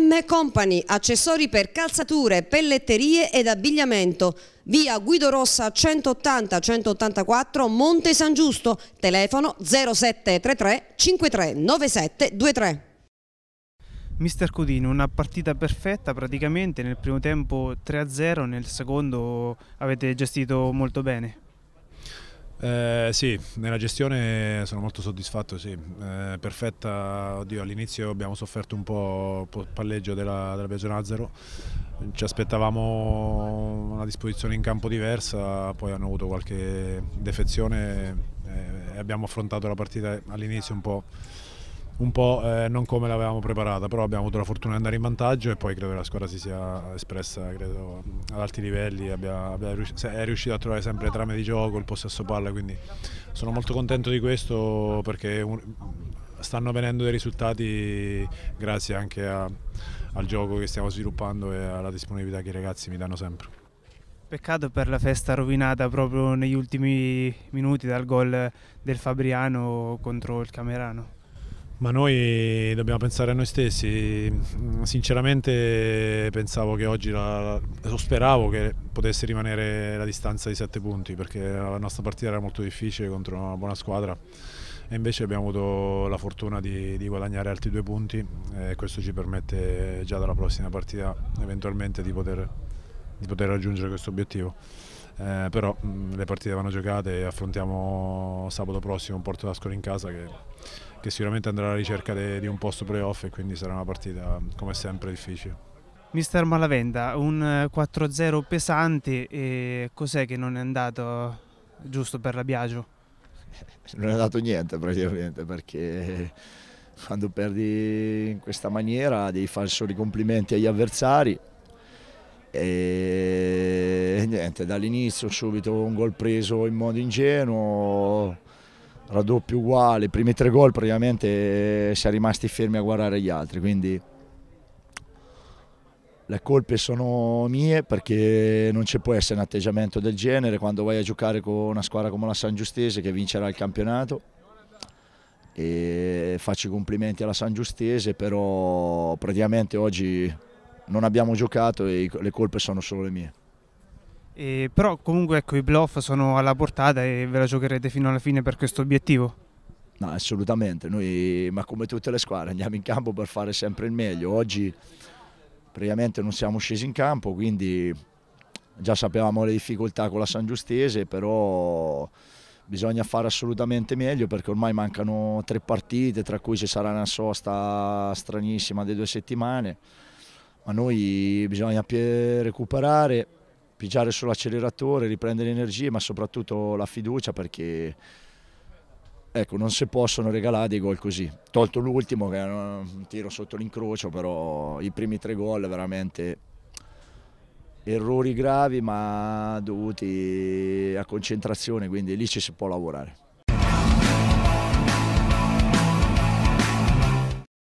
M Company, accessori per calzature, pelletterie ed abbigliamento. Via Guido Rossa 180-184 Monte San Giusto, telefono 0733 539723. Mister Codino, una partita perfetta praticamente, nel primo tempo 3-0, nel secondo avete gestito molto bene. Eh, sì, nella gestione sono molto soddisfatto, sì. eh, perfetta, all'inizio abbiamo sofferto un po' il palleggio della, della Piaggio Nazzaro, ci aspettavamo una disposizione in campo diversa, poi hanno avuto qualche defezione eh, e abbiamo affrontato la partita all'inizio un po' un po' eh, non come l'avevamo preparata, però abbiamo avuto la fortuna di andare in vantaggio e poi credo che la squadra si sia espressa credo, ad alti livelli, abbia, abbia, è riuscita a trovare sempre le trame di gioco, il possesso palla, quindi sono molto contento di questo perché un, stanno avvenendo dei risultati grazie anche a, al gioco che stiamo sviluppando e alla disponibilità che i ragazzi mi danno sempre. Peccato per la festa rovinata proprio negli ultimi minuti dal gol del Fabriano contro il Camerano. Ma noi dobbiamo pensare a noi stessi. Sinceramente pensavo che oggi, la, speravo che potesse rimanere la distanza di 7 punti perché la nostra partita era molto difficile contro una buona squadra e invece abbiamo avuto la fortuna di, di guadagnare altri due punti e questo ci permette già dalla prossima partita eventualmente di poter, di poter raggiungere questo obiettivo eh, però mh, mm, le partite vanno giocate e affrontiamo sabato prossimo un Porto d'Ascoli in casa che, che, sicuramente andrà alla ricerca di un posto playoff e quindi sarà una partita come sempre difficile. Mister Malavenda, un 4-0 eh, pesante, e cos'è che non è andato giusto per la Biagio? Non è andato niente praticamente perché quando perdi in questa maniera devi fare solo i complimenti agli avversari e niente, dall'inizio subito un gol preso in modo ingenuo, raddoppio uguale, i primi tre gol praticamente si è rimasti fermi a guardare gli altri, quindi le colpe sono mie perché non ci può essere un atteggiamento del genere quando vai a giocare con una squadra come la San Giustese che vincerà il campionato e faccio i complimenti alla San Giustese però praticamente oggi non abbiamo giocato e le colpe sono solo le mie. E però comunque ecco, i bluff sono alla portata e ve la giocherete fino alla fine per questo obiettivo? No, assolutamente, noi, ma come tutte le squadre andiamo in campo per fare sempre il meglio. Oggi praticamente non siamo scesi in campo, quindi già sapevamo le difficoltà con la San Giustese, però bisogna fare assolutamente meglio perché ormai mancano tre partite, tra cui ci sarà una sosta stranissima di due settimane ma noi bisogna recuperare, pigiare sull'acceleratore, riprendere energie, ma soprattutto la fiducia perché ecco, non si possono regalare dei gol così. Tolto l'ultimo che era un tiro sotto l'incrocio, però i primi tre gol veramente errori gravi ma dovuti a concentrazione, quindi lì ci si può lavorare.